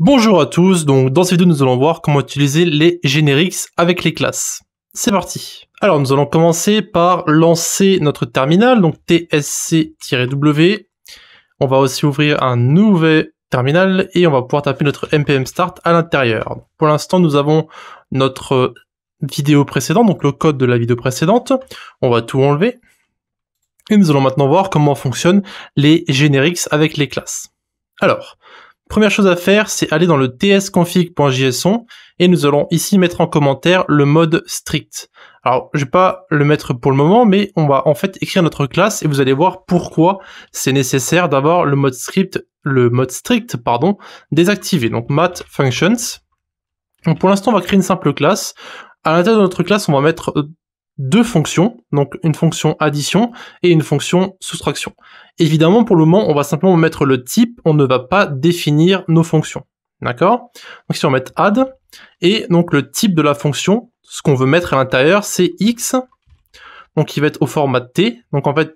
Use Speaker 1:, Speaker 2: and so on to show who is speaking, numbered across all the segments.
Speaker 1: Bonjour à tous, donc dans cette vidéo nous allons voir comment utiliser les génériques avec les classes. C'est parti Alors nous allons commencer par lancer notre terminal, donc tsc-w. On va aussi ouvrir un nouvel terminal et on va pouvoir taper notre npm start à l'intérieur. Pour l'instant nous avons notre vidéo précédente, donc le code de la vidéo précédente. On va tout enlever. Et nous allons maintenant voir comment fonctionnent les génériques avec les classes. Alors, Première chose à faire, c'est aller dans le tsconfig.json et nous allons ici mettre en commentaire le mode strict. Alors, je vais pas le mettre pour le moment, mais on va en fait écrire notre classe et vous allez voir pourquoi c'est nécessaire d'avoir le mode script, le mode strict, pardon, désactivé. Donc, math functions. Donc, pour l'instant, on va créer une simple classe. À l'intérieur de notre classe, on va mettre deux fonctions, donc une fonction addition et une fonction soustraction. Évidemment, pour le moment, on va simplement mettre le type, on ne va pas définir nos fonctions. D'accord Donc si on met add, et donc le type de la fonction, ce qu'on veut mettre à l'intérieur, c'est x, donc il va être au format t, donc en fait,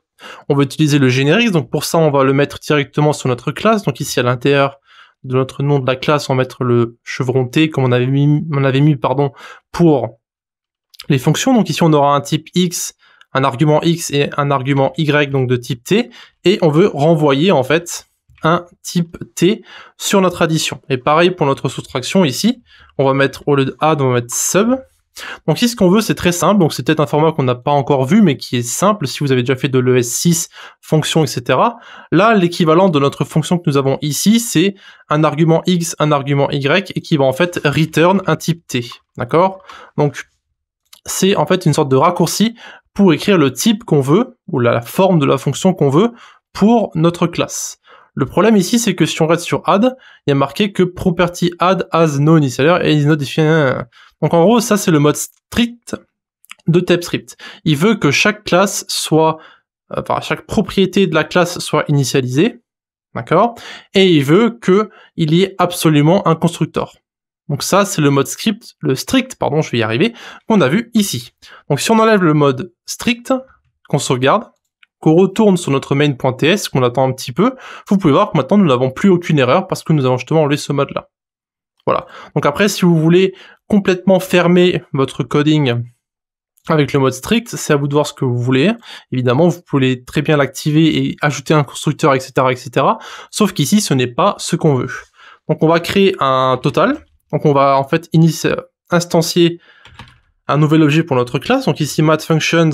Speaker 1: on va utiliser le générique, donc pour ça, on va le mettre directement sur notre classe, donc ici à l'intérieur de notre nom de la classe, on va mettre le chevron t, comme on avait mis, on avait mis pardon, pour les fonctions. Donc ici, on aura un type x, un argument x et un argument y, donc de type t. Et on veut renvoyer, en fait, un type t sur notre addition. Et pareil pour notre soustraction ici. On va mettre, au lieu de add, on va mettre sub. Donc ici, ce qu'on veut, c'est très simple. Donc c'est peut-être un format qu'on n'a pas encore vu, mais qui est simple si vous avez déjà fait de l'ES6, fonction, etc. Là, l'équivalent de notre fonction que nous avons ici, c'est un argument x, un argument y, et qui va en fait return un type t. D'accord Donc c'est en fait une sorte de raccourci pour écrire le type qu'on veut, ou la forme de la fonction qu'on veut, pour notre classe. Le problème ici, c'est que si on reste sur add, il y a marqué que property add has no initialer et is not defined. Donc en gros, ça c'est le mode strict de TypeScript. Il veut que chaque classe soit, euh, enfin chaque propriété de la classe soit initialisée, d'accord Et il veut qu'il y ait absolument un constructeur. Donc ça, c'est le mode script, le strict, pardon, je vais y arriver, qu'on a vu ici. Donc si on enlève le mode strict, qu'on sauvegarde, qu'on retourne sur notre main.ts, qu'on attend un petit peu, vous pouvez voir que maintenant nous n'avons plus aucune erreur parce que nous avons justement enlevé ce mode-là. Voilà. Donc après, si vous voulez complètement fermer votre coding avec le mode strict, c'est à vous de voir ce que vous voulez. Évidemment, vous pouvez très bien l'activer et ajouter un constructeur, etc., etc. Sauf qu'ici, ce n'est pas ce qu'on veut. Donc on va créer un total donc on va en fait instancier un nouvel objet pour notre classe. Donc ici math functions.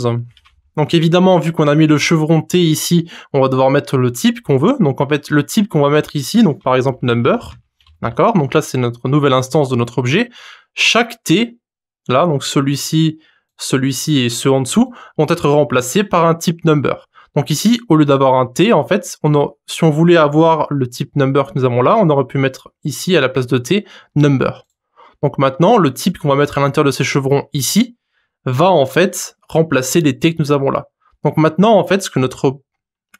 Speaker 1: Donc évidemment, vu qu'on a mis le chevron T ici, on va devoir mettre le type qu'on veut. Donc en fait, le type qu'on va mettre ici, donc par exemple number, d'accord Donc là, c'est notre nouvelle instance de notre objet. Chaque T, là, donc celui-ci, celui-ci et ceux en dessous, vont être remplacés par un type number. Donc ici, au lieu d'avoir un T, en fait, on si on voulait avoir le type number que nous avons là, on aurait pu mettre ici à la place de T, number. Donc maintenant, le type qu'on va mettre à l'intérieur de ces chevrons ici va en fait remplacer les T que nous avons là. Donc maintenant, en fait, ce que notre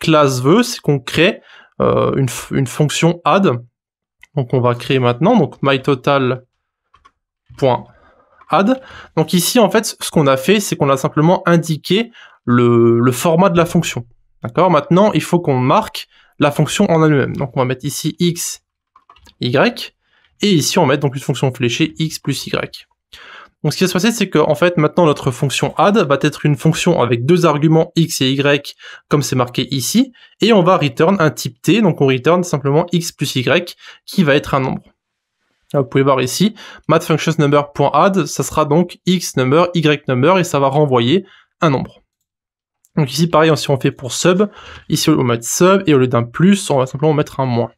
Speaker 1: classe veut, c'est qu'on crée euh, une, une, fonction add. Donc on va créer maintenant, donc myTotal.add. Donc ici, en fait, ce qu'on a fait, c'est qu'on a simplement indiqué le, format de la fonction. D'accord Maintenant, il faut qu'on marque la fonction en elle-même. Donc on va mettre ici x, y, et ici on va mettre donc une fonction fléchée x plus y. Donc ce qui va se passer, c'est qu'en fait maintenant notre fonction add va être une fonction avec deux arguments x et y, comme c'est marqué ici, et on va return un type t, donc on return simplement x plus y, qui va être un nombre. vous pouvez voir ici, math ça sera donc x number, y number, et ça va renvoyer un nombre. Donc ici, pareil, si on fait pour sub, ici on va mettre sub, et au lieu d'un plus, on va simplement mettre un moins.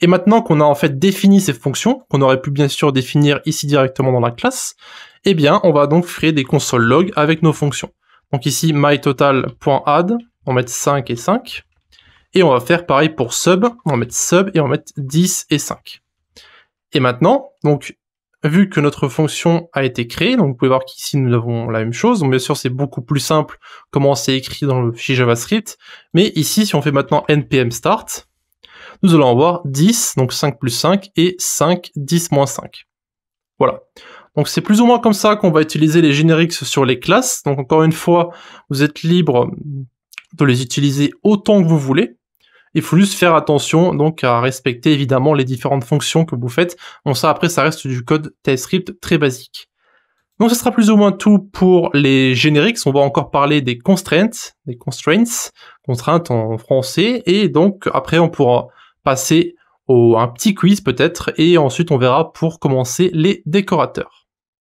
Speaker 1: Et maintenant qu'on a en fait défini ces fonctions, qu'on aurait pu bien sûr définir ici directement dans la classe, eh bien, on va donc créer des consoles log avec nos fonctions. Donc ici, myTotal.add, on va mettre 5 et 5. Et on va faire pareil pour sub, on va mettre sub et on va mettre 10 et 5. Et maintenant, donc vu que notre fonction a été créée, donc vous pouvez voir qu'ici nous avons la même chose, donc bien sûr c'est beaucoup plus simple comment c'est écrit dans le fichier JavaScript, mais ici si on fait maintenant npm start, nous allons avoir 10, donc 5 plus 5, et 5, 10 moins 5. Voilà. Donc c'est plus ou moins comme ça qu'on va utiliser les génériques sur les classes, donc encore une fois, vous êtes libre de les utiliser autant que vous voulez, il faut juste faire attention donc à respecter évidemment les différentes fonctions que vous faites. Bon ça après ça reste du code TypeScript très basique. Donc ce sera plus ou moins tout pour les génériques. On va encore parler des constraints, des constraints, contraintes en français. Et donc après on pourra passer au un petit quiz peut-être et ensuite on verra pour commencer les décorateurs.